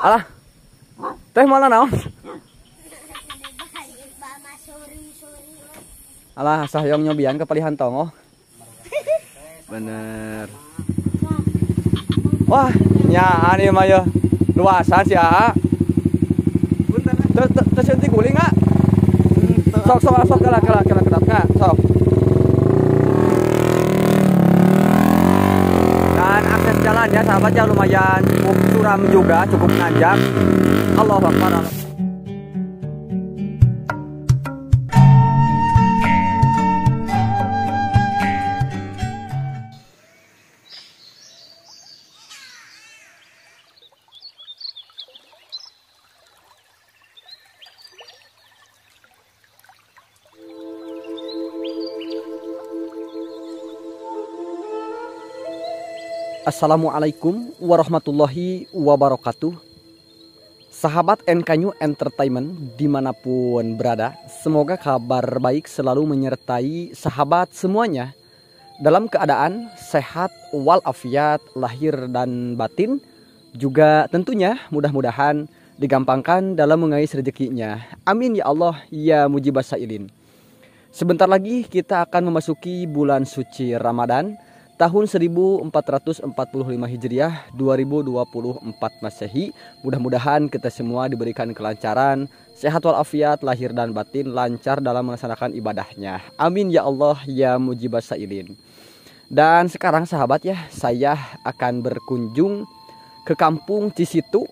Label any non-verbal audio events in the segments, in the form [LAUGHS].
Alah. Teh malah naon? Alah sahyong nyobian kepelihan tongo. Bener. Wah, nyaan ieu mah ya. Luasan si Aa. Bentar. Sok sok sok kelak kelak kelak kelak sok. jalan ya sahabat ya lumayan cukup curam juga cukup nanjak Allah Akbar Assalamualaikum warahmatullahi wabarakatuh Sahabat NKNU Entertainment dimanapun berada Semoga kabar baik selalu menyertai sahabat semuanya Dalam keadaan sehat walafiat lahir dan batin Juga tentunya mudah-mudahan digampangkan dalam mengais rezekinya Amin ya Allah ya mujibah sa'ilin Sebentar lagi kita akan memasuki bulan suci Ramadan tahun 1445 Hijriah 2024 Masehi. Mudah-mudahan kita semua diberikan kelancaran, sehat walafiat, lahir dan batin, lancar dalam melaksanakan ibadahnya. Amin ya Allah ya mujibah sa'ilin. Dan sekarang sahabat ya, saya akan berkunjung ke kampung Cisitu,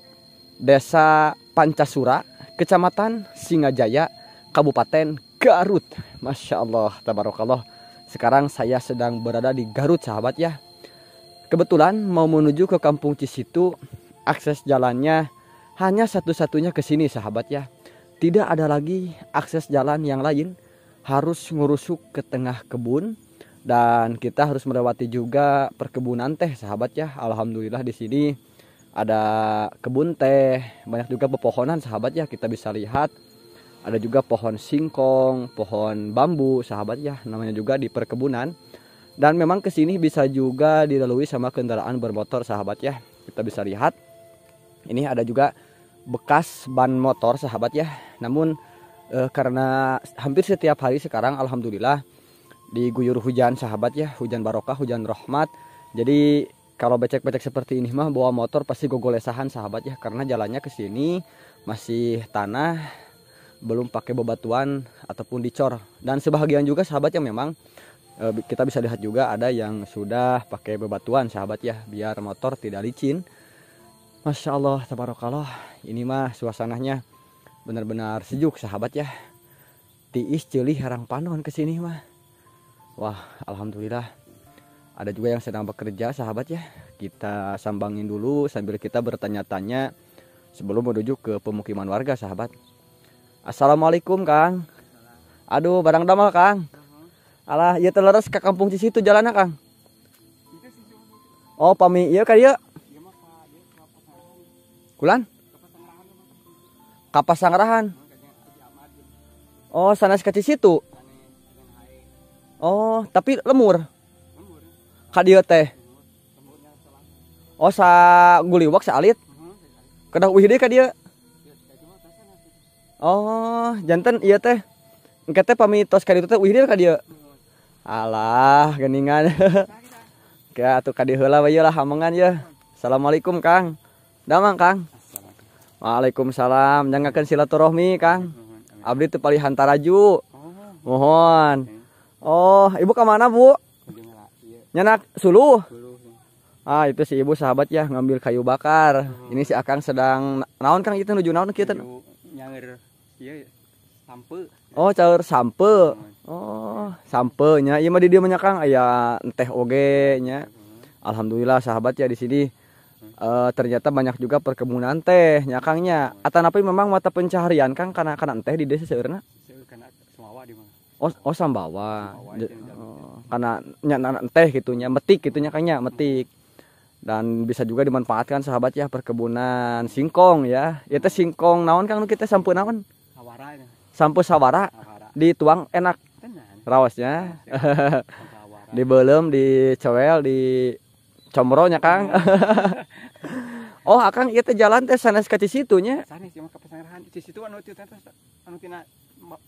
Desa Pancasura, Kecamatan Singajaya, Kabupaten Garut. Masya Allah, tabarakallah. Sekarang saya sedang berada di Garut sahabat ya. Kebetulan mau menuju ke kampung Cisitu, akses jalannya hanya satu-satunya ke sini sahabat ya. Tidak ada lagi akses jalan yang lain. Harus ngurusuk ke tengah kebun dan kita harus melewati juga perkebunan teh sahabat ya. Alhamdulillah di sini ada kebun teh, banyak juga pepohonan sahabat ya kita bisa lihat ada juga pohon singkong pohon bambu sahabat ya namanya juga di perkebunan dan memang ke sini bisa juga dilalui sama kendaraan bermotor sahabat ya kita bisa lihat ini ada juga bekas ban motor sahabat ya namun eh, karena hampir setiap hari sekarang alhamdulillah diguyur hujan sahabat ya hujan barokah hujan rahmat jadi kalau becek-becek seperti ini mah bawa motor pasti gogolesahan sahabat ya karena jalannya ke sini masih tanah belum pakai bebatuan ataupun dicor dan sebagian juga sahabat yang memang eh, kita bisa lihat juga ada yang sudah pakai bebatuan sahabat ya biar motor tidak licin Masya Allah tabarakallah ini mah suasananya benar-benar sejuk sahabat ya tiis celi harang panon kesini mah wah alhamdulillah ada juga yang sedang bekerja sahabat ya kita sambangin dulu sambil kita bertanya-tanya sebelum menuju ke pemukiman warga sahabat Assalamualaikum Kang Aduh barang damal Kang Alah ya terus ke kampung situ jalannya Kang Oh pami iya kan iya Kulan Kapas Sangrahan Oh sana ke situ Oh tapi lemur Kadieu teh Oh sa guliwak sa alit Kedah wih deh ka dia oh jantan iya teh engke teh pamitos ka itu teh uih ka dieu alah geningan ya [LAUGHS] atuh ka dieu heula we lah hamangan ya assalamualaikum kang damang kang Waalaikumsalam jangankan silaturahmi kang Abdi teu palihan hantaraju. mohon Oh ibu kemana bu nyenak suluh Ah itu si ibu sahabat ya ngambil kayu bakar. Ini si Akang sedang naon Kang itu nuju naon kita nyanger iya sampe oh cair sampe oh sampe nya iya mah di dia menyakang ayah teh oge nya alhamdulillah sahabat ya di sini Uh, ternyata banyak juga perkebunan teh nyakangnya atan apa memang mata pencaharian kang karena kanan teh di desa sebenarnya oh oh sambawa, sambawa oh, karena nyanan teh gitunya metik gitunya kangnya metik dan bisa juga dimanfaatkan sahabat ya perkebunan singkong ya itu singkong naon kang kita sampu naon sawara Sampo sawara, sawara. dituang enak rawasnya iya, [LAUGHS] kan di belum di cewel di comronya kang iya. [LAUGHS] oh akang itu iya jalan teh sanes ke cisitunya sanes cuma ke pesanggrahan cisitu anu tina anu tina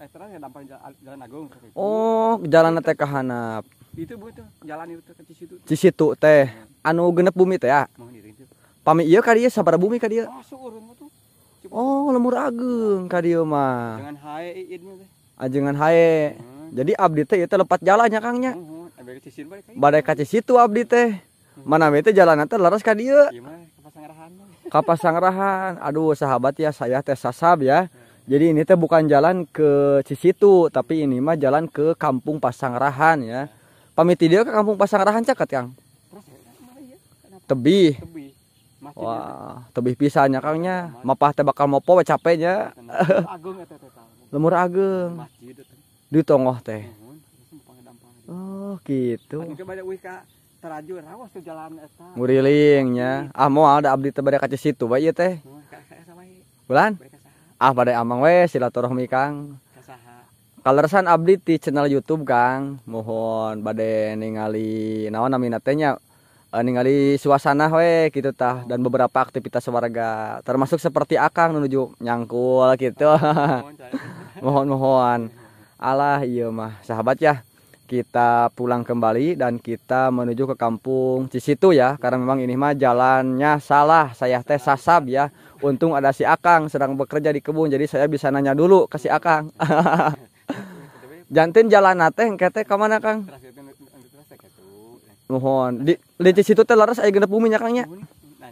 eh, ya jalan agung oh jalan teh kehanap itu bu tuh jalan itu ke cisitu situ teh anu genep bumi teh ya pami iya kah sabar bumi kah dia oh lemur ageng kah mah ajengan hae ah, hmm. jadi abdi teh itu lepat jalannya kangnya badai kaca situ abdi teh hmm. mana bete jalan nanti laras kah dia iya kapasangrahan aduh sahabat ya saya teh sasab ya jadi ini teh bukan jalan ke Cisitu tapi ini mah jalan ke kampung Pasangrahan ya hmm. pamit dia ke kampung Pasangrahan caket Kang tebi wah tebi pisahnya kangnya mapah ya. [LAUGHS] teh bakal mopo we capeknya agung lemur agung di tongoh teh oh gitu teraju rawas tuh jalan murilingnya ah mau ada abdi teh bade kaca situ bae ieu teh bulan ah pada amang we silaturahmi kang kalersan abdi di channel YouTube Kang mohon badai ningali naon namina teh nya Eh, ningali suasana we gitu tah dan oh. beberapa aktivitas warga termasuk seperti akang menuju nyangkul gitu mohon mohon Allah iya mah sahabat ya kita pulang kembali dan kita menuju ke kampung Cisitu ya karena memang ini mah jalannya salah saya teh sasab ya untung ada si Akang sedang bekerja di kebun jadi saya bisa nanya dulu ke si Akang iya, iya. [LAUGHS] jantin jalan teh kete kemana Kang mohon di lintis situ teh laras aya genep bumi nya kang nya nah,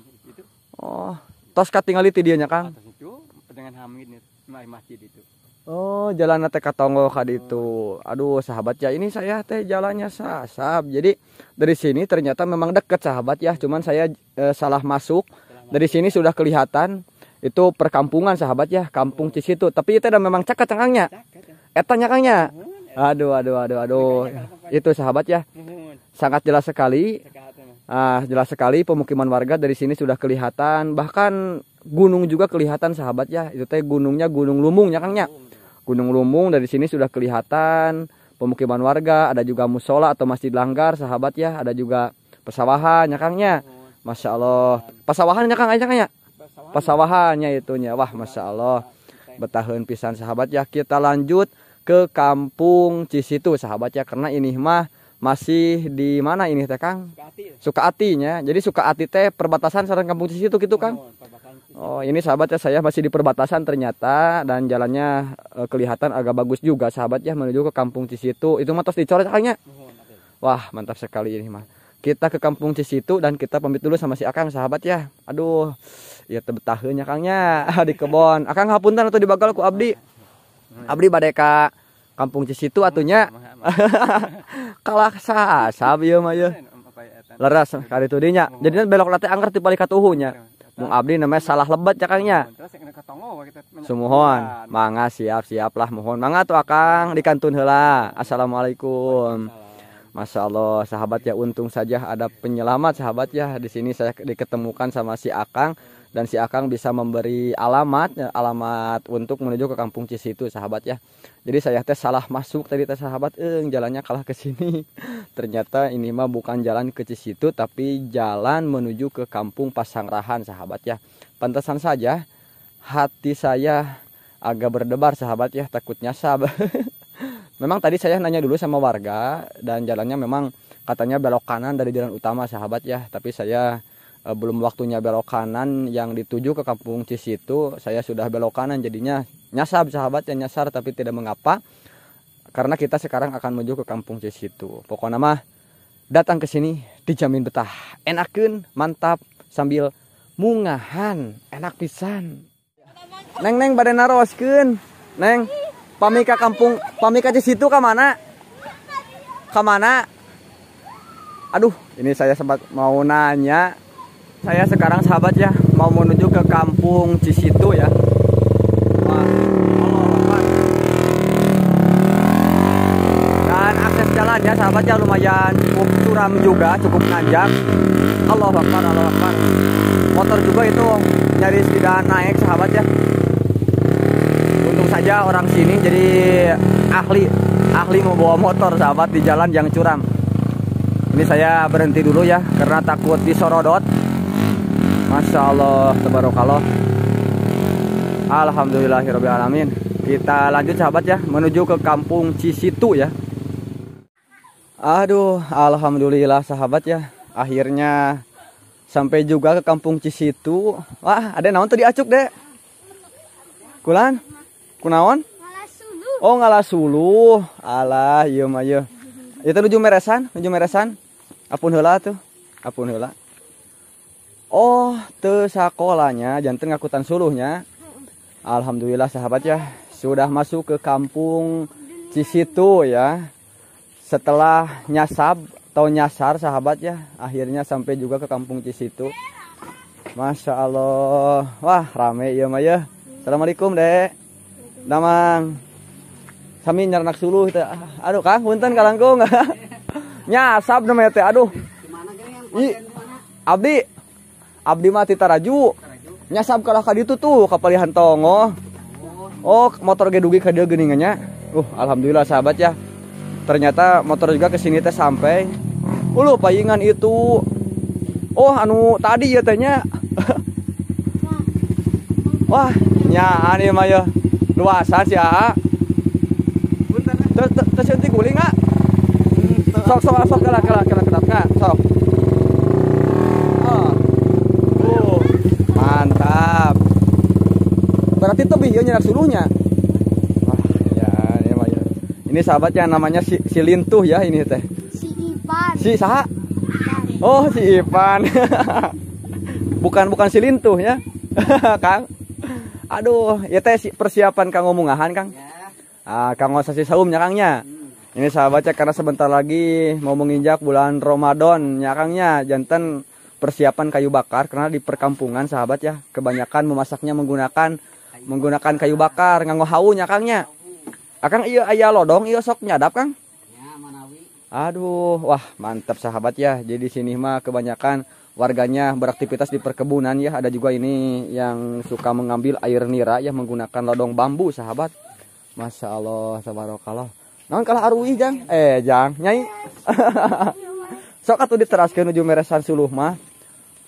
oh tos katingali ti dia nya kang itu dengan hamid masjid itu Oh, jalan teh katonggo ka ditu. Aduh, sahabat ya, ini saya teh jalannya sasab. Jadi dari sini ternyata memang deket sahabat ya, cuman saya e, salah masuk. Dari sini sudah kelihatan itu perkampungan sahabat ya, kampung oh. di situ. Tapi itu ada memang cakat cangangnya. Etanya kangnya. Oh. Aduh, aduh, aduh, aduh. Itu sahabat ya. Sangat jelas sekali. Ah, jelas sekali pemukiman warga dari sini sudah kelihatan, bahkan gunung juga kelihatan sahabat ya. Itu teh gunungnya Gunung lumungnya, ya Kang ya. Gunung Lumung dari sini sudah kelihatan pemukiman warga, ada juga musola atau masjid langgar sahabat ya, ada juga pesawahan ya Kang ya. Masya Allah. Pesawahan ya Kang aja Kang ya. Pesawahannya itunya. Wah, Masya Allah. Betahun pisan sahabat ya. Kita lanjut ke kampung Cisitu sahabat ya karena ini mah masih di mana ini teh Kang? Suka ya? Atinya. Jadi Suka Ati teh perbatasan sarang kampung Cisitu gitu Kang. Oh, oh ini sahabat ya saya masih di perbatasan ternyata dan jalannya e, kelihatan agak bagus juga sahabat ya menuju ke kampung Cisitu. Itu mah terus dicoret Kangnya. Oh, ya. Wah, mantap sekali ini mah. Kita ke kampung Cisitu dan kita pamit dulu sama si Akang sahabat ya. Aduh, ya tebetahnya Kangnya [LAUGHS] di kebon. Akang hapunten atau dibagal ku Abdi. Hmm. Abdi badai ka kampung Cisitu atunya. Hmm, [LAUGHS] Kalah sah ieu iya mah ieu. Leras kari itu dinya. Hmm. Jadinya belok latih angker tipe balik katuhunya. Iya, iya, Mung abdi namanya salah lebat cakangnya. Ya, ya. Sumuhon, mangga siap-siap lah mohon. Mangga tuh akang di kantun hela. Assalamualaikum. Masya Allah, sahabat ya untung saja ada penyelamat sahabat ya. Di sini saya diketemukan sama si Akang dan si Akang bisa memberi alamat ya, alamat untuk menuju ke kampung Cisitu sahabat ya jadi saya teh salah masuk tadi teh sahabat eh jalannya kalah ke sini [LAUGHS] ternyata ini mah bukan jalan ke Cisitu tapi jalan menuju ke kampung Pasangrahan sahabat ya Pantasan saja hati saya agak berdebar sahabat ya takutnya sabar [LAUGHS] memang tadi saya nanya dulu sama warga dan jalannya memang katanya belok kanan dari jalan utama sahabat ya tapi saya e, belum waktunya belok kanan yang dituju ke kampung Cisitu saya sudah belok kanan jadinya nyasar sahabat yang nyasar tapi tidak mengapa karena kita sekarang akan menuju ke kampung Cisitu pokoknya mah datang ke sini dijamin betah enakin mantap sambil mungahan enak pisan neng neng badan naroskin neng pamika kampung pamika Cisitu ke mana ke mana aduh ini saya sempat mau nanya saya sekarang sahabat ya mau menuju ke kampung Cisitu ya dan akses jalan ya sahabat ya lumayan cukup curam juga cukup nanjak Allah Akbar Allah Akbar motor juga itu nyaris tidak naik sahabat ya untung saja orang sini jadi ahli ahli membawa motor sahabat di jalan yang curam ini saya berhenti dulu ya karena takut disorodot Masya Allah Tabarakallah Alhamdulillahirrahmanirrahim Kita lanjut sahabat ya Menuju ke kampung Cisitu ya Aduh Alhamdulillah sahabat ya Akhirnya Sampai juga ke kampung Cisitu Wah ada naon tadi acuk dek Kulan Kunaon Oh ngalah sulu. Alah iya mah iya Itu menuju meresan Menuju meresan Apun hela tuh Apun hela Oh tesakolanya jantung ngakutan suluhnya Alhamdulillah sahabat ya sudah masuk ke kampung Cisitu ya setelah nyasab atau nyasar sahabat ya akhirnya sampai juga ke kampung Cisitu Masya Allah Wah rame iya, ya Maya Assalamualaikum dek Namang Sami nyernak suluh Aduh kang punten kalangkung [LAUGHS] Nyasab namanya teh aduh I, Abdi Abdi mati taraju, nyasab kalah kadi itu tuh kapalihan tongo oh motor gedugi dugi geningannya, uh alhamdulillah sahabat ya ternyata motor juga kesini teh sampai ulu payingan itu oh anu tadi ya tanya, wah nya ini mah ya luasan sih ya, terus terus nanti guling nggak sok sok sok kalah kalah kalah kalah sok berarti itu bihianya sulunya Wah, ya, ya, ya. ini, sahabatnya namanya si, si Lintuh ya ini teh si Ipan si saha oh si Ipan [LAUGHS] bukan bukan si Lintuh ya [LAUGHS] Kang aduh ya teh persiapan Kang ngomongahan Kang ya. ah Kang ngosasi saumnya Kangnya hmm. Ini sahabatnya karena sebentar lagi mau menginjak bulan Ramadan nyakangnya jantan persiapan kayu bakar karena di perkampungan sahabat ya kebanyakan memasaknya menggunakan menggunakan kayu bakar nganggo haunya kangnya akang ah, iya ayah lodong iya sok nyadap kang ya, aduh wah mantap sahabat ya jadi sini mah kebanyakan warganya beraktivitas di perkebunan ya ada juga ini yang suka mengambil air nira ya menggunakan lodong bambu sahabat masya allah sabarokallah non kalah arwih jang eh jang nyai [LAUGHS] sok atuh diteraskan menuju meresan suluh mah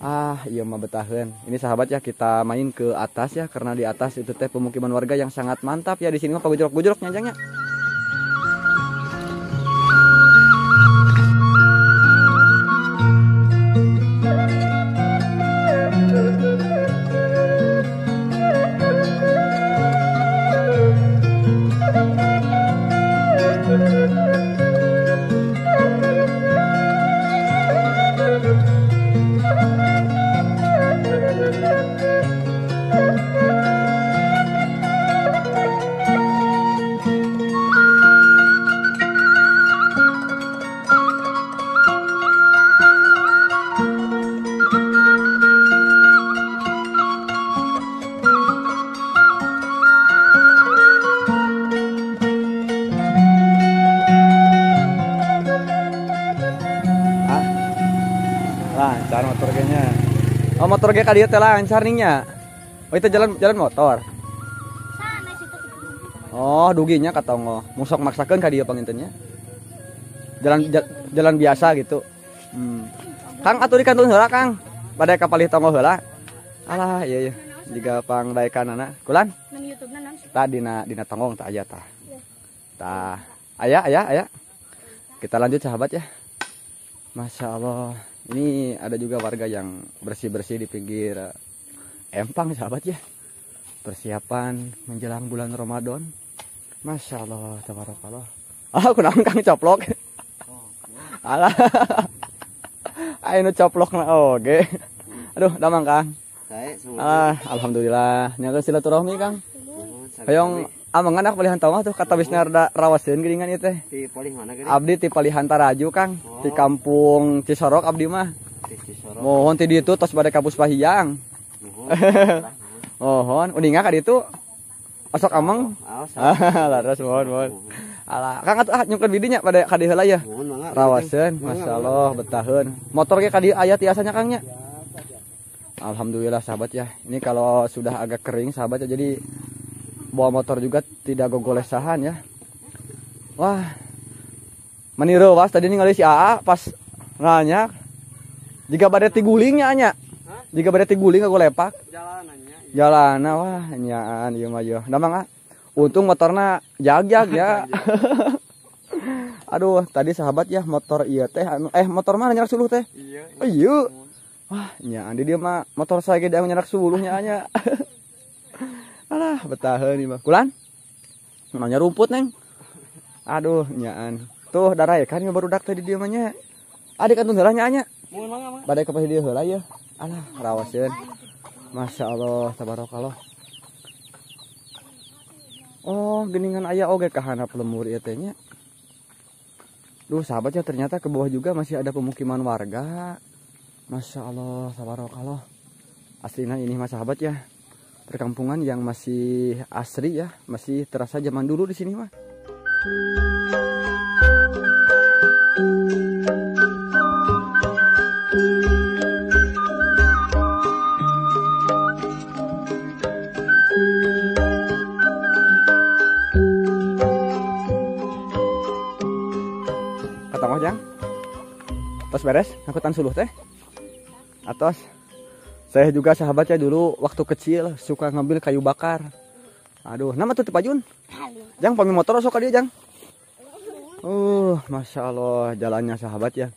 Ah, iya mah betahan. Ini sahabat ya kita main ke atas ya karena di atas itu teh pemukiman warga yang sangat mantap ya di sini mah pagojrok jorok nyanjangnya. Oke kayak kalian telah lancar nihnya oh itu jalan jalan motor oh duginya kata ngo musok maksakan kadieu pengintennya jalan jalan biasa gitu hmm. kang atau di kantun hela kang pada kapal ngoh hela alah iya iya jika pang daikan anak kulan tadi na dina tanggung tak aja iya, tak. Iya. Tak ayah ayah ayah kita lanjut sahabat ya masya allah ini ada juga warga yang bersih-bersih di pinggir eh, empang sahabat ya persiapan menjelang bulan Ramadan Masya Allah tabarakallah ah aku nangkang coplok oh, alah ayo coplok oke aduh damang kang ah, alhamdulillah nyangka silaturahmi kang Ayo Amang ah, anak pilihan tahu mah tuh kata bisnya ada rawasin geringan itu teh. Di paling mana gering? Abdi di palihan Taraju Kang, oh. di kampung Cisorok abdi mah. Mohon tidur itu tos pada kampus Pahiyang. Mohon, [LAUGHS] uninga di itu Asok amang. Ah, ah, [LAUGHS] ras mohon mohon. Alah, Kang atuh ah nyungkeun bidinya pada kadi hela ya. Rawasin, masyaallah betahun. Motor ge kadi dieu aya tiasanya kangnya. Ya, Alhamdulillah sahabat ya. Ini kalau sudah agak kering sahabat ya jadi bawa motor juga tidak gue sahan ya wah meniru was tadi ningali si AA pas nanya jika badai tigulingnya hanya jika badai tiguling aku lepak jalanannya iya. wah nyaan iya maju, nah untung motornya jag-jag ya [LAUGHS] [LAUGHS] aduh tadi sahabat ya motor iya teh anu, eh motor mana nyerak suluh teh iya iya oh, wah nyaan dia mah motor saya gede nyerak suluhnya anya [LAUGHS] Alah, betah nih mah. Kulan? Namanya rumput, Neng. Aduh, nyaan. Tuh, darah ya kan baru dak tadi dia nya. Adik antun heula nya anya. Badai kepas dia heula ya. Alah, rawasin. Masya Allah, tabarakallah. Oh, geningan ayah oge handap pelemur ieu ya teh nya. Duh, sahabat ya ternyata ke bawah juga masih ada pemukiman warga. Masya Allah, tabarakallah. Aslinya ini mas sahabat ya perkampungan yang masih asri ya, masih terasa zaman dulu di sini mah. Kata jang? tos beres, angkutan suluh teh, Atau? saya juga sahabatnya dulu waktu kecil suka ngambil kayu bakar aduh nama tuh Tepajun? Jang pamit motor suka dia Jang uh Masya Allah jalannya sahabat ya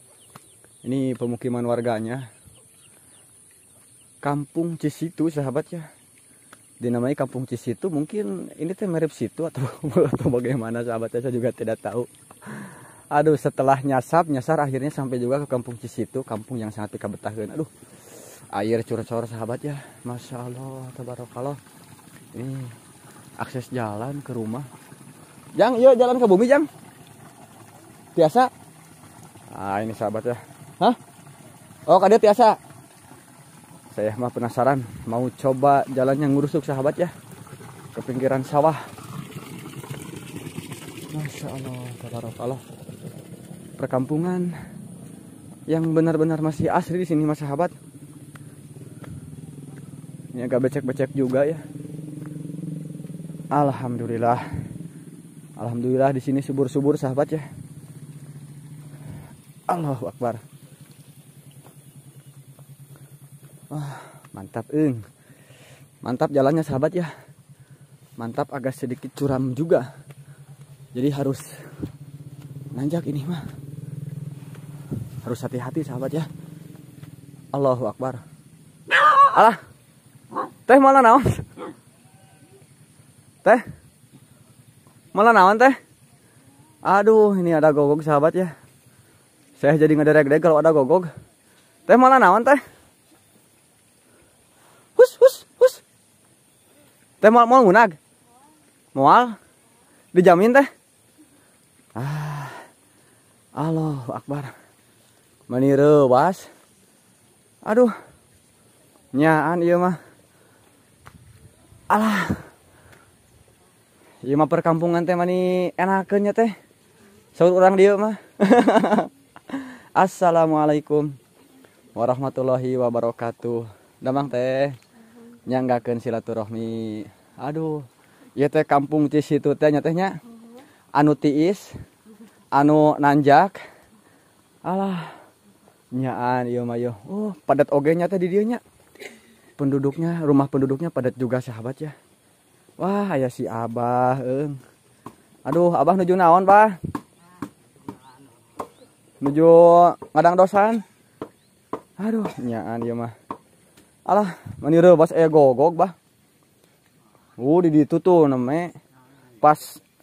ini pemukiman warganya Kampung Cisitu sahabat ya dinamai Kampung Cisitu mungkin ini tuh mirip situ atau [LAUGHS] atau bagaimana sahabatnya saya juga tidak tahu aduh setelah nyasap nyasar akhirnya sampai juga ke Kampung Cisitu kampung yang sangat dikabetahkan. aduh air curcor sahabat ya Masya Allah tabarakallah ini akses jalan ke rumah Jang yuk jalan ke bumi Jang biasa ah ini sahabat ya Hah? Oh kadet biasa saya mah penasaran mau coba jalan yang ngurusuk sahabat ya ke pinggiran sawah Masya Allah tabarakallah perkampungan yang benar-benar masih asri di sini mas sahabat ini ya, agak becek-becek juga ya Alhamdulillah Alhamdulillah di sini subur-subur sahabat ya Allah Akbar Wah, mantap ing. mantap jalannya sahabat ya mantap agak sedikit curam juga jadi harus nanjak ini mah harus hati-hati sahabat ya Allahu Akbar Allah Teh malah naon? Teh? Malah naon teh? Aduh, ini ada gogok sahabat ya. Saya jadi ngederek-derek kalau ada gogok Teh malah naon teh? Hus hus hus. Teh mau mau ngunag. mual Dijamin teh? Ah. Allah Akbar. meniru was. Aduh. Nyaan iya mah alah ya mah perkampungan teh mani enakannya teh. Saur orang dia mah. [LAUGHS] Assalamualaikum warahmatullahi wabarakatuh. Damang teh nyanggakeun silaturahmi. Aduh, ya teh kampung di situ teh nya anu tiis, anu nanjak. Alah, nyaan ieu mah yo. Oh, padat oge nya teh di dieu nya penduduknya rumah penduduknya padat juga sahabat ya Wah ayah si Abah eng. Aduh Abah nuju naon Pak nuju ngadang dosan Aduh nyaan ya mah Alah mani rebas eh gogok bah Uh di ditu tuh neme pas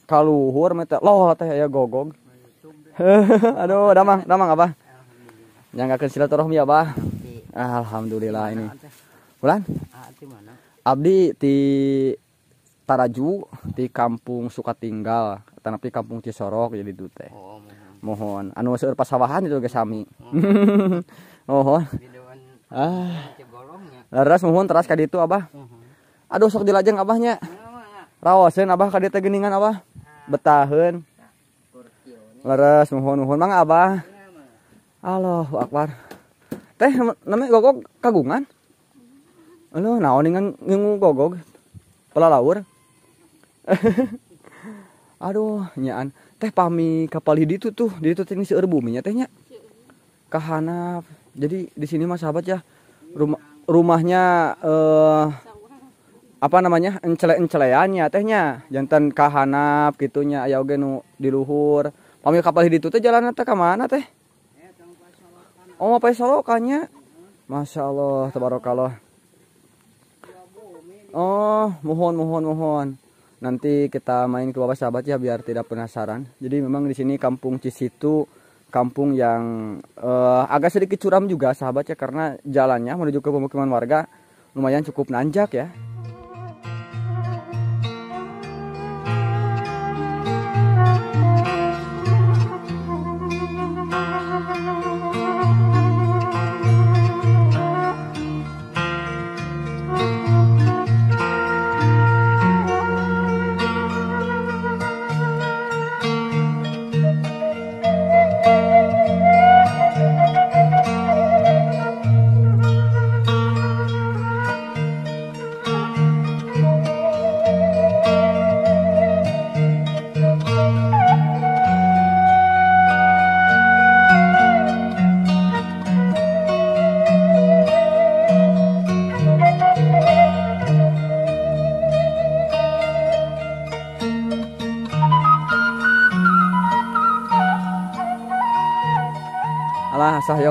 kaluhur mete loh teh ya gogok [LAUGHS] Aduh damang damang apa yang gak kesilaturahmi ya Bah Alhamdulillah ini Bulan? Ah, Abdi di Taraju di Kampung suka tinggal, tapi Kampung Cisorok jadi dute. Oh, mohon. Anu seur pasawahan itu ke sami. Oh. [LAUGHS] Mohon. ah. Laras mohon teras ka itu Abah. Aduh sok dilajeng Abahnya. rawasin Abah ka teh Abah. Ah. Betahen. Laras mohon mohon mang Abah. Allah akbar. Teh namanya gogok kagungan nah naon dengan ngungu gogog. pelalawur, Aduh, nyaan. Teh pami kapal hidi itu tuh, di itu ini seueur buminya tehnya. Kahana. Jadi di sini mas sahabat ya. Rumah rumahnya eh apa namanya encele enceleannya tehnya jantan kahanap gitunya aya oge di luhur pamil kapal hidi teh jalan teh ke mana teh oh mau pakai solokannya masya allah tabarakallah Oh, mohon mohon mohon. Nanti kita main ke bawah sahabat ya biar tidak penasaran. Jadi memang di sini kampung Cisitu kampung yang uh, agak sedikit curam juga sahabat ya karena jalannya menuju ke pemukiman warga lumayan cukup nanjak ya.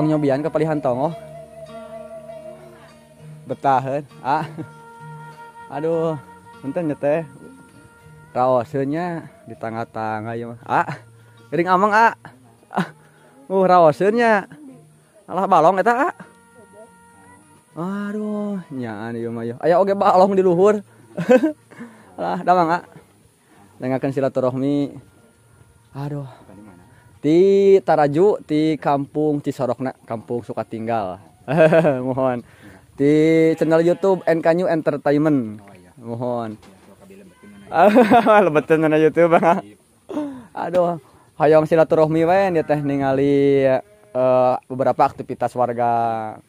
orang nyobian kepalihan tongo kan? ah aduh bentar nyete. teh di tangga-tangga ya ah kering amang ah uh rawasannya alah balong eta ah aduh nyaan ieu mah aya oge balong di luhur alah damang ah dengarkan silaturahmi aduh di Taraju di kampung nak kampung suka tinggal [LAUGHS] mohon di channel YouTube NK New Entertainment mohon [LAUGHS] lebet mana YouTube bang ah? aduh hayong silaturahmi wen ya teh ningali uh, beberapa aktivitas warga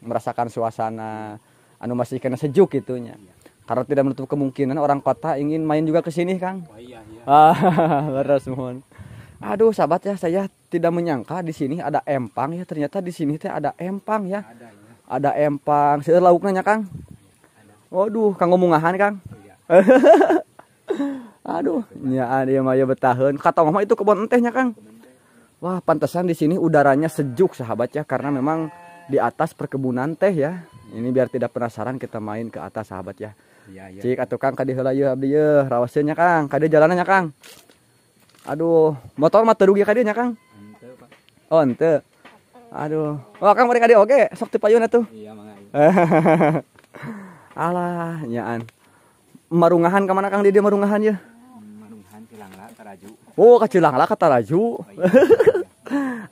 merasakan suasana anu masih kena sejuk gitunya karena tidak menutup kemungkinan orang kota ingin main juga ke sini Kang. Oh, iya, iya. Ah, [LAUGHS] beres mohon. Aduh, sahabat ya, saya tidak menyangka di sini ada empang ya ternyata di sini teh ada empang ya ada, ya. empang sih lauknya kang waduh kang ngomongahan kang oh, iya. [LAUGHS] aduh ya ada yang maya betahun kata mama itu kebun entehnya kang wah pantesan di sini udaranya sejuk sahabat ya karena iya. memang di atas perkebunan teh ya ini biar tidak penasaran kita main ke atas sahabat ya ya, ya. cik atau kang kadi helayu abdi ya rawasnya kang kadi jalanannya kang aduh motor mah terugi kadinya kang oh ente aduh wah oh, kang mereka dia oke sok tipayun tuh iya Mang. [LAUGHS] alah nyaan marungahan kemana kang dia marungahan ya marungahan cilangla taraju oh ke cilangla ke taraju oh, iya.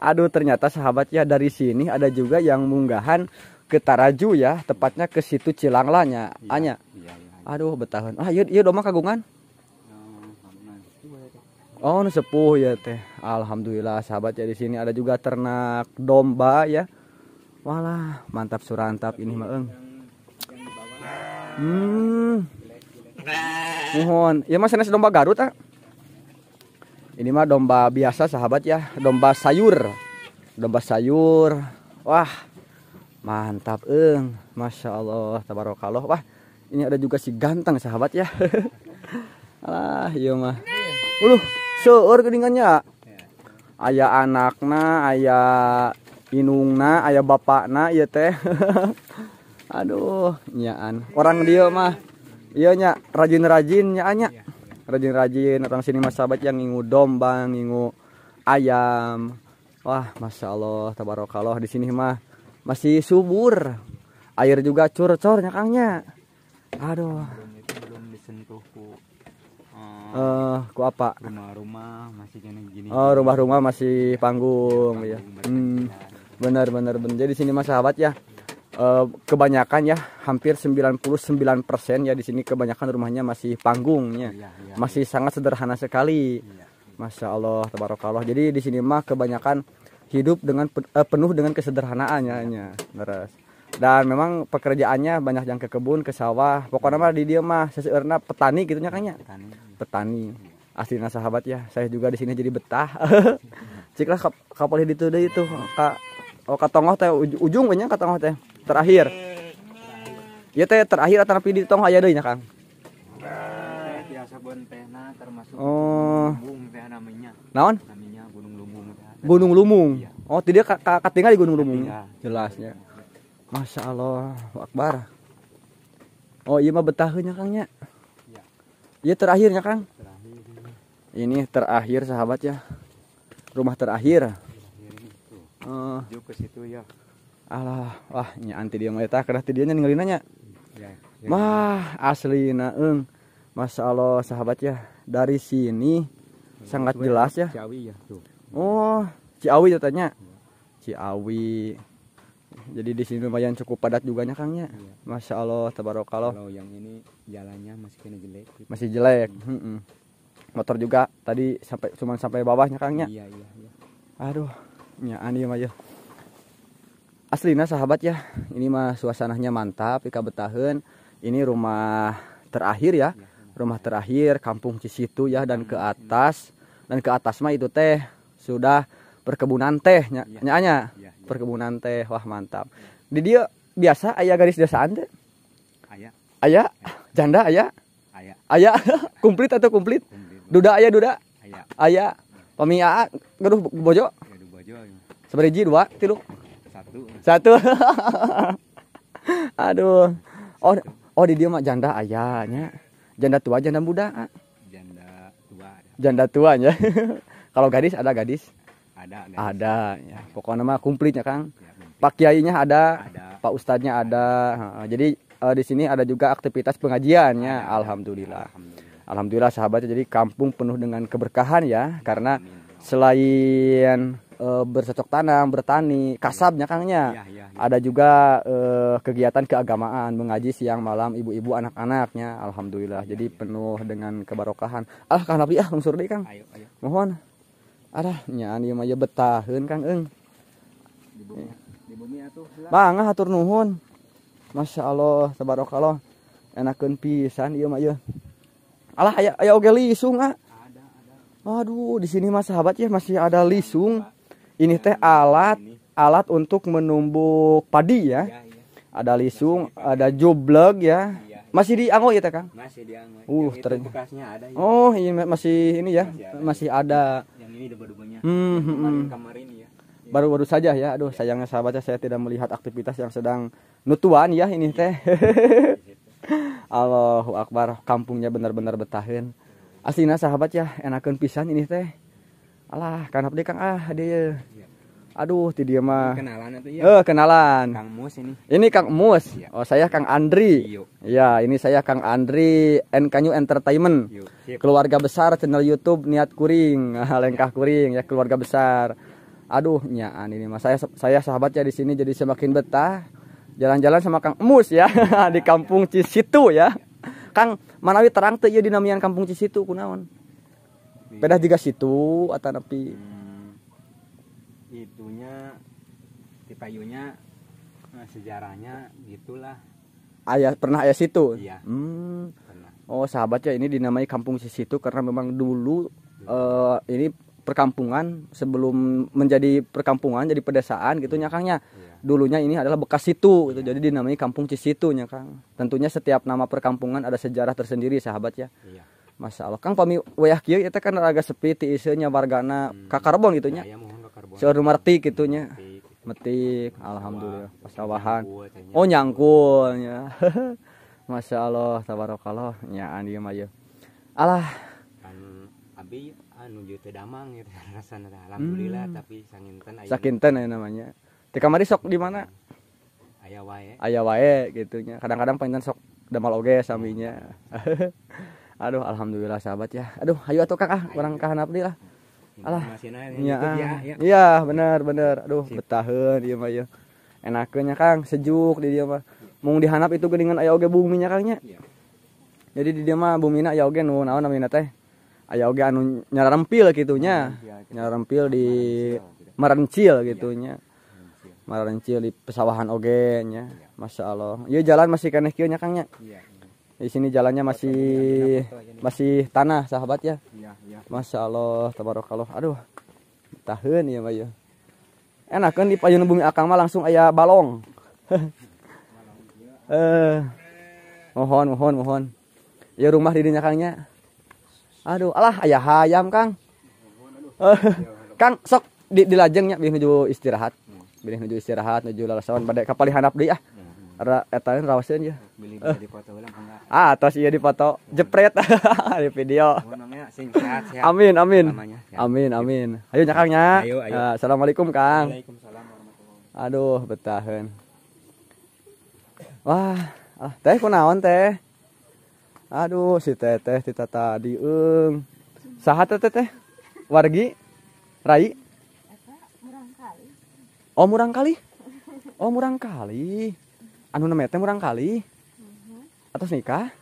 [LAUGHS] aduh ternyata sahabat ya dari sini ada juga yang munggahan ke Taraju ya tepatnya ke situ Cilanglanya iya, Anya iya, iya, iya. aduh betahun. ah iya, iya doma kagungan Oh, sepuh ya teh. Alhamdulillah sahabat ya di sini ada juga ternak domba ya. Walah, mantap surantap ini mah eng. Hmm. Mohon. Ya mas ini domba Garut ah. Ini mah domba biasa sahabat ya, domba sayur. Domba sayur. Wah. Mantap eng. Masya Allah tabarakallah. Wah, ini ada juga si ganteng sahabat ya. [LAUGHS] Alah, iya mah. Uluh seueur gedingannya ya. ayah anakna ayah inungna ayah bapakna ya teh [LAUGHS] aduh nyaan orang dia mah iya nya rajin-rajin nyaannya rajin-rajin orang sini mah sahabat yang ngingu domba ngingu ayam wah masya Allah tabarakallah di sini mah masih subur air juga curcornya nyakangnya aduh uh, ku apa rumah-rumah masih gini-gini oh rumah-rumah masih panggung ya, panggung, ya. Hmm, benar benar benar jadi sini mas sahabat ya uh, kebanyakan ya hampir 99% ya di sini kebanyakan rumahnya masih panggungnya ya, ya, masih ya. sangat sederhana sekali ya. Masya Allah tabarakallah jadi di sini mah kebanyakan hidup dengan eh, penuh dengan kesederhanaannya ya. Beres dan memang pekerjaannya banyak yang ke kebun ke sawah pokoknya mah di dia mah sesuai petani gitunya kan ya iya petani asli sahabat ya saya juga di sini jadi betah [LAUGHS] ciklah kapal itu deh itu kak oh katongoh teh ujung banyak katongoh teh terakhir ya teh terakhir atau di tong aja deh kang biasa oh lumbung teh namanya naon namanya gunung lumung gunung lumung iya. oh tidak kak tinggal di gunung lumung jelasnya masya allah akbar oh iya mah betahnya kangnya Iya terakhirnya Kang. Terakhir. Ini terakhir sahabat ya. Rumah terakhir. terakhir Uh. ke situ ya. Allah wah ini anti dia mau eta kedah ti Wah Ya, ya. asli naeng. Masya Allah sahabat ya. Dari sini ya, sangat jelas ya. Ciawi ya tuh. Oh, Ciawi katanya. Ya, Ciawi. Jadi di sini lumayan cukup padat juga nya Kang ya. Iya. Masya Allah tabarokallah. Kalau yang ini jalannya masih kena jelek gitu. masih jelek hmm. Hmm. motor juga tadi sampai cuma sampai bawahnya kangnya iya iya iya aduh nyaan aja ya. aslinya sahabat ya ini mah suasananya mantap Ika betahen ini rumah terakhir ya, iya, rumah terakhir kampung Cisitu ya dan ke atas dan ke atas mah itu teh sudah perkebunan teh nyanyanya nyanya -nya. Iya. Iya, perkebunan teh wah mantap di dia biasa ayah garis desa ante ayah ayah janda aya aya aya [LAUGHS] kumplit atau kumplit duda aya duda aya aya pami aa geduh bojo ya, geduh bojo seberiji dua tilu satu satu [LAUGHS] aduh oh oh di dia mah janda ayahnya janda tua janda muda ah. janda tua janda tua tuanya [LAUGHS] kalau gadis ada gadis ada gadis. ada ya. pokoknya mah kumplitnya kang ya, pak kiainya ada, ada. pak ustadnya ada jadi uh, di sini ada juga aktivitas pengajiannya alhamdulillah. alhamdulillah alhamdulillah sahabat jadi kampung penuh dengan keberkahan ya karena ya selain uh, eh, bercocok tanam bertani iya. kasabnya kangnya iya, iya, ada juga uh, kegiatan keagamaan mengaji siang malam ibu-ibu anak-anaknya alhamdulillah jadi penuh dengan keberkahan ah kang nabi ah unsur deh kang mohon ada nyanyi maya betahin kang eng di bumi, di bang atur nuhun Masya Allah Allah enakan pisan iya mah ya. alah aya aya oge lisung ah aduh di sini mas sahabat ya masih ada lisung ini teh alat alat untuk menumbuk padi ya iya, iya. ada lisung ada jobleg ya iya, masih di Angol ya teh Kang? Masih di Angol. Uh, ter... Oh, ini masih ini ya. Masih ada. Yang ini debu-debunya. Hmm, hmm, hmm. kemarin, kemarin baru-baru saja ya aduh sayangnya sahabatnya saya tidak melihat aktivitas yang sedang nutuan ya ini teh [LAUGHS] Allahu Akbar kampungnya benar-benar betahin aslinya sahabat ya enakan pisan ini teh alah karena dia kang ah dia aduh tidak dia mah kenalan itu ya eh kenalan Kang Mus ini ini Kang Mus ya. oh saya Kang Andri iya. ya ini saya Kang Andri nkanyu Entertainment Yuk. Iya. keluarga besar channel YouTube niat kuring [LAUGHS] lengkah kuring ya keluarga besar aduh nyaan ini mas saya saya sahabatnya di sini jadi semakin betah jalan-jalan sama Kang Emus ya [LAUGHS] di kampung Cisitu ya Kang manawi terang tuh ya dinamian kampung Cisitu kunaon beda juga situ atau tapi hmm, itunya tipayunya eh, sejarahnya gitulah ayah pernah ayah situ iya hmm. Oh oh sahabatnya ini dinamai kampung Cisitu karena memang dulu hmm. uh, ini perkampungan sebelum menjadi perkampungan jadi pedesaan gitu hmm. nya Kangnya. Iya. Dulunya ini adalah bekas situ gitu. Iya. Jadi dinamai Kampung Cisitu nya Kang. Tentunya setiap nama perkampungan ada sejarah tersendiri sahabat ya. Iya. Masya Allah Kang pami wayah kieu eta kan raga sepi ti iseunya wargana hmm. ka karbon gitu nya. Iya, Seueur marti gitu nya. Gitu. Metik alhamdulillah pasawahan. Ya, oh nyangkul nya. [LAUGHS] Masya Allah tabarakallah nya andi mah Alah. Kan abi nuju teh damang gitu ya, rasanya alhamdulillah hmm. tapi sakinten aya sakinten aya namanya di kamari sok di mana hmm. aya wae aya wae gitunya kadang-kadang pengen sok damal oge saminya hmm. [LAUGHS] aduh alhamdulillah sahabat ya aduh ayo atuh kakak, ah kurang kahanap lah alah ya, ah. iya ya, bener bener aduh Sip. betahen dia mah ya enaknya kang sejuk di dia mah mau dihanap itu geningan aya oge buminya kangnya ya. jadi di dia mah bumina aya oge nu naon namina teh ayo oke anu rempil gitunya oh, iya, rempil di merencil gitu. gitunya iya, merencil di pesawahan oge nya iya. masya allah ya jalan masih keneh kieu nya kangnya di sini jalannya masih masih tanah sahabat ya masya allah tabarakallah aduh tahun ya mbak enak kan di payun bumi akang mah langsung ayah balong [LAUGHS] eh mohon mohon mohon ya rumah di kangnya aduh alah ayah hayam kang eh, kang sok di, di lajengnya bi istirahat bi menuju istirahat menuju lalasawan pada kapal handap deh ah Ra, etain rawasin ya. Eh. Ah, terus iya foto. jepret [LAUGHS] di video. Ya, amin, amin. Amin, amin. Ayo nya Kang ya. Eh, Assalamualaikum Kang. Waalaikumsalam Aduh, betahan. Wah, ah, teh kunaon teh? Aduh si teteh kita tadi um. saha teteh teh wargi Rai Oh murang kali Oh murang kali anu namanya teh murang kali atas nikah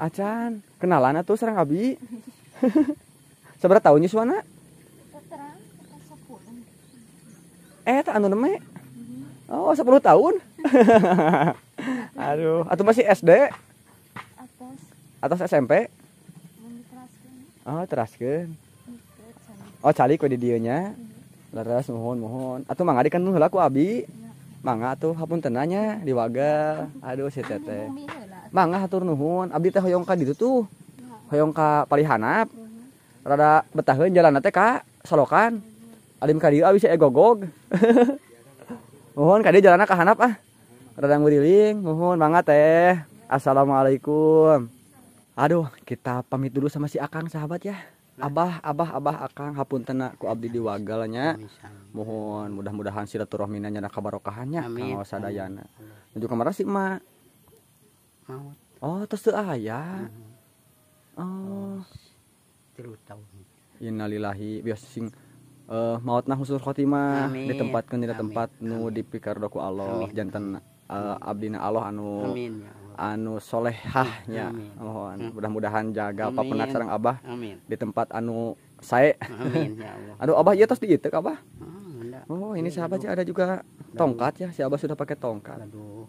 Acan kenalan atau serang abi seberapa [LAUGHS] tahunnya suana eh tak anu namanya Oh 10 tahun [LAUGHS] Aduh atau masih SD atas SMP Oh teraskan Oh cari kok di dianya leres mohon mohon atau mangga kan nuhula ku abi iya. mangga tuh hapun tenanya di waga aduh si anu tete mangga hatur nuhun Abi teh hoyong ka ditu tuh iya. hoyong ka palihanap iya. rada betaheun jalan teh ka solokan alim ka abi si egogog [LAUGHS] mohon ka jalan jalanan ka hanap ah rada nguriling mohon mangga teh assalamualaikum aduh kita pamit dulu sama si Akang sahabat ya nah. Abah Abah Abah Akang hapun tenakku ku abdi diwagalnya mohon mudah-mudahan silaturahminya nyana kabarokahannya kalau sadayana menuju kamar si Ma. maut oh terus tuh ayah mm-hmm. oh tilu tahun innalillahi biasa sing uh, eh, nah khusus khotimah ditempatkan di tempat nu doku Allah jantan uh, abdina Allah anu Amin, ya anu solehahnya mohon anu mudah-mudahan jaga apa pernah sarang abah Amin. di tempat anu saya aduh anu abah ya terus digitu abah oh, oh ini iya, sahabat ya ada juga tongkat ya si abah sudah pakai tongkat aduh,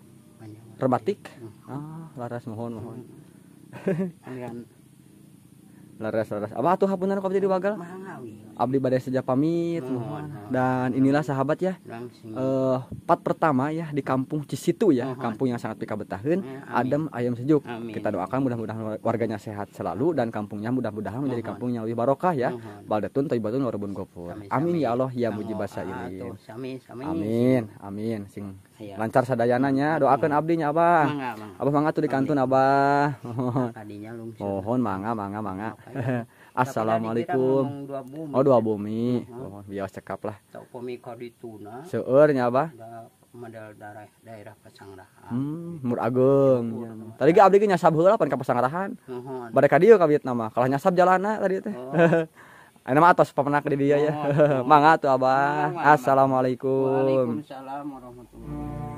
rebatik hmm. ah laras mohon mohon leres leres apa tuh hapunan kau jadi wagal abdi badai sejak pamit mohon dan inilah sahabat ya eh part pertama ya di kampung Cisitu ya kampung yang sangat pika betahun ya, adem ayam sejuk kita doakan mudah-mudahan warganya sehat selalu dan kampungnya mudah-mudahan menjadi kampung yang lebih barokah ya baldatun taibatun warabun gopur amin ya Allah ya mujibah ini amin amin sing ya. lancar sadayananya iya. doakan abdinya abah mangga, mangga. abah mangga tuh di kantun abah nah, mohon mangga mangga mangga ya? [LAUGHS] Assalamualaikum Oh dua bumi oh, bios cekap lah bumi seurnya abah modal daerah daerah Pasanggarahan hmm, mur agung ya, tadi gak abdi ge nyasab heula pan ka Pasanggarahan badai ka dieu ka Vietnam kalah nyasab jalana tadi teh oh. [LAUGHS] Ayo nama atas pemenak di dia ya. Oh, [LAUGHS] mangga tuh abah. Assalamualaikum. Waalaikumsalam warahmatullahi